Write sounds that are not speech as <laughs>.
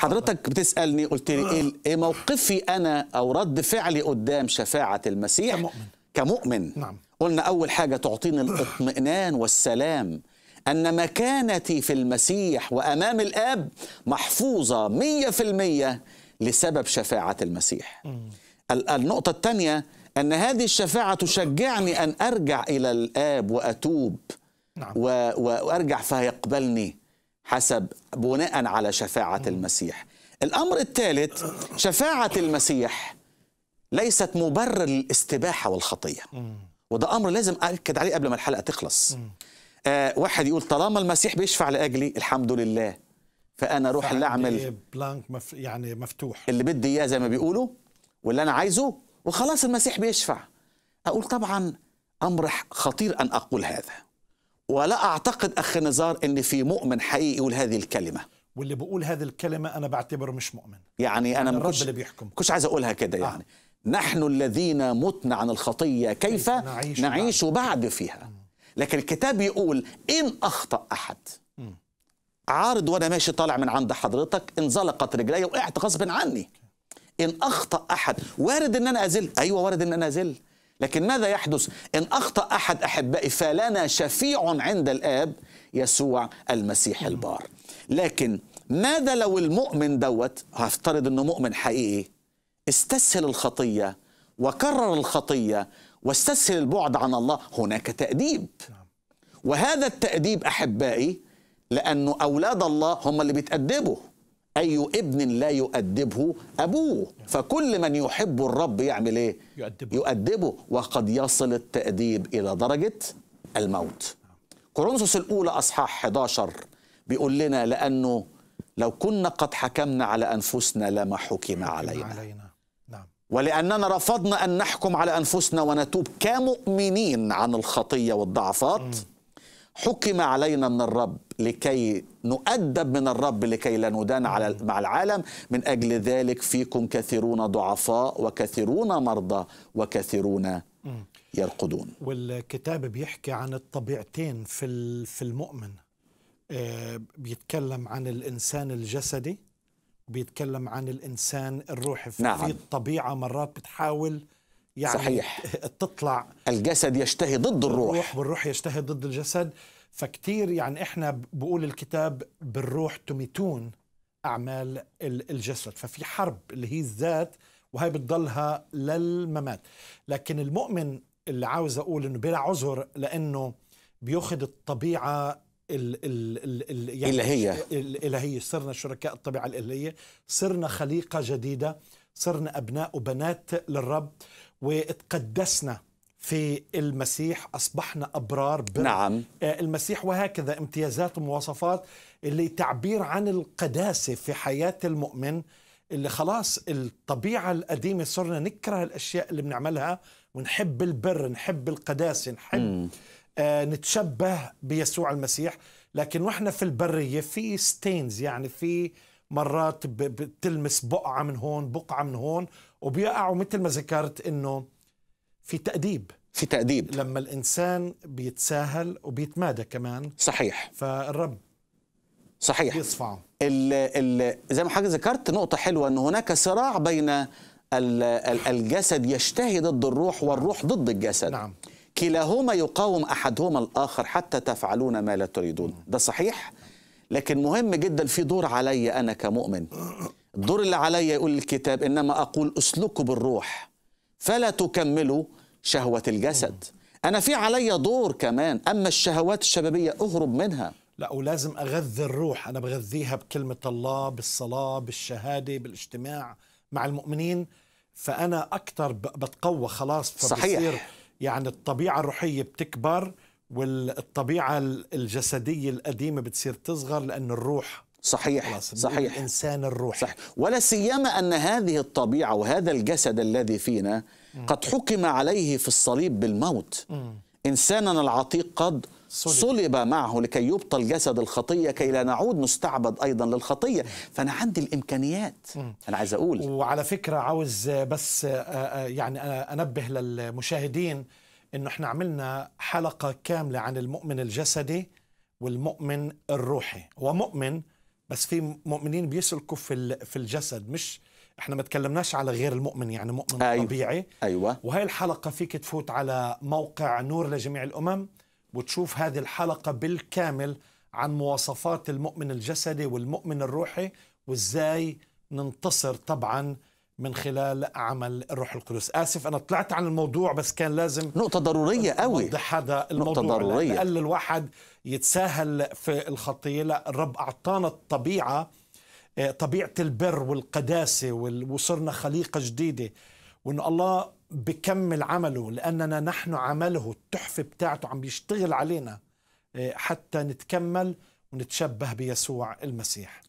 حضرتك بتسالني قلت لي إيه, ايه موقفي انا او رد فعلي قدام شفاعه المسيح كمؤمن كمؤمن نعم قلنا اول حاجه تعطيني الاطمئنان والسلام ان مكانتي في المسيح وامام الاب محفوظه 100% لسبب شفاعه المسيح النقطه الثانيه ان هذه الشفاعه تشجعني ان ارجع الى الاب واتوب نعم. وارجع فيقبلني حسب بناء على شفاعة المسيح الأمر الثالث شفاعة المسيح ليست مبرر للاستباحة والخطية وده أمر لازم أكد عليه قبل ما الحلقة تخلص آه واحد يقول طالما المسيح بيشفع لأجلي الحمد لله فأنا أروح اللي أعمل بلانك مف... يعني مفتوح اللي بدي إياه زي ما بيقولوا واللي أنا عايزه وخلاص المسيح بيشفع أقول طبعا أمر خطير أن أقول هذا ولا أعتقد أخ نزار أن في مؤمن حقيقي يقول هذه الكلمة واللي بقول هذه الكلمة أنا بعتبره مش مؤمن يعني, يعني أنا الرب مش اللي بيحكم كنتش عايز أقولها كده آه. يعني نحن الذين متنا عن الخطية كيف نعيش, نعيش بعد. بعد فيها لكن الكتاب يقول إن أخطأ أحد عارض وأنا ماشي طالع من عند حضرتك انزلقت رجلي وقعت غصب عني إن أخطأ أحد وارد إن أنا أزل أيوة وارد إن أنا أزل لكن ماذا يحدث إن أخطأ أحد أحبائي فلنا شفيع عند الآب يسوع المسيح البار لكن ماذا لو المؤمن دوت هفترض أنه مؤمن حقيقي استسهل الخطية وكرر الخطية واستسهل البعد عن الله هناك تأديب وهذا التأديب أحبائي لأنه أولاد الله هم اللي بيتأدبوا أي ابن لا يؤدبه أبوه فكل من يحب الرب يعمل إيه؟ يؤدبه, يؤدبه وقد يصل التأديب إلى درجة الموت كورنثوس الأولى أصحاح 11 بيقول لنا لأنه لو كنا قد حكمنا على أنفسنا لما حكم علينا نعم. ولأننا رفضنا أن نحكم على أنفسنا ونتوب كمؤمنين عن الخطية والضعفات حكم علينا من الرب لكي نؤدب من الرب لكي لا ندان على مع العالم من اجل ذلك فيكم كثيرون ضعفاء وكثيرون مرضى وكثيرون يرقدون والكتاب بيحكي عن الطبيعتين في في المؤمن آه، بيتكلم عن الانسان الجسدي بيتكلم عن الانسان الروحي نعم. في الطبيعه مرات بتحاول يعني صحيح <laughs> تطلع الجسد يشتهي ضد الروح الروح والروح يشتهي ضد الجسد فكتير يعني احنا بقول الكتاب بالروح تميتون اعمال الجسد ففي حرب اللي هي الذات وهي بتضلها للممات لكن المؤمن اللي عاوز اقول انه بلا عذر لانه بياخذ الطبيعه ال ال ال ال يعني الالهيه الالهيه صرنا شركاء الطبيعه الالهيه صرنا خليقه جديده صرنا أبناء وبنات للرب وتقدسنا في المسيح أصبحنا أبرار بر نعم. آه، المسيح وهكذا امتيازات ومواصفات اللي تعبير عن القداسة في حياة المؤمن اللي خلاص الطبيعة القديمة صرنا نكره الأشياء اللي بنعملها ونحب البر نحب القداسة نحب م. آه نتشبه بيسوع المسيح لكن واحنا في البرية في ستينز يعني في آه مرات بتلمس بقعة من هون بقعة من هون وبيقعوا مثل ما ذكرت إنه في تأديب في تأديب لما الإنسان بيتساهل وبيتمادى كمان صحيح فالرب صحيح يصفعه ال ال زي ما حضرتك ذكرت نقطة حلوة أن هناك صراع بين الجسد يشتهي ضد الروح والروح ضد الجسد نعم كلاهما يقاوم احدهما الاخر حتى تفعلون ما لا تريدون ده صحيح لكن مهم جدا في دور علي أنا كمؤمن الدور اللي علي يقول الكتاب إنما أقول أسلكوا بالروح فلا تكملوا شهوة الجسد أنا في علي دور كمان أما الشهوات الشبابية أهرب منها لا ولازم أغذي الروح أنا بغذيها بكلمة الله بالصلاة بالشهادة بالاجتماع مع المؤمنين فأنا أكثر بتقوى خلاص فبصير صحيح يعني الطبيعة الروحية بتكبر والطبيعة الجسدية القديمة بتصير تصغر لأن الروح صحيح صحيح الإنسان الروح صح ولا سيما أن هذه الطبيعة وهذا الجسد الذي فينا قد حكم عليه في الصليب بالموت إنساننا العتيق قد صلب. صلب معه لكي يبطل جسد الخطية كي لا نعود نستعبد أيضا للخطية فأنا عندي الإمكانيات أنا عايز أقول وعلى فكرة عاوز بس آه، آه، يعني أنبه للمشاهدين انه احنا عملنا حلقه كامله عن المؤمن الجسدي والمؤمن الروحي ومؤمن بس في مؤمنين بيسلكوا في في الجسد مش احنا ما تكلمناش على غير المؤمن يعني مؤمن أيوة. طبيعي ايوه وهي الحلقه فيك تفوت على موقع نور لجميع الامم وتشوف هذه الحلقه بالكامل عن مواصفات المؤمن الجسدي والمؤمن الروحي وازاي ننتصر طبعا من خلال عمل الروح القدس آسف أنا طلعت عن الموضوع بس كان لازم نقطة ضرورية قوي هذا الموضوع نقطة ضرورية لأن الواحد يتساهل في الخطية لا الرب أعطانا الطبيعة آه، طبيعة البر والقداسة وصرنا خليقة جديدة وإن الله بكمل عمله لأننا نحن عمله التحفة بتاعته عم بيشتغل علينا آه، حتى نتكمل ونتشبه بيسوع المسيح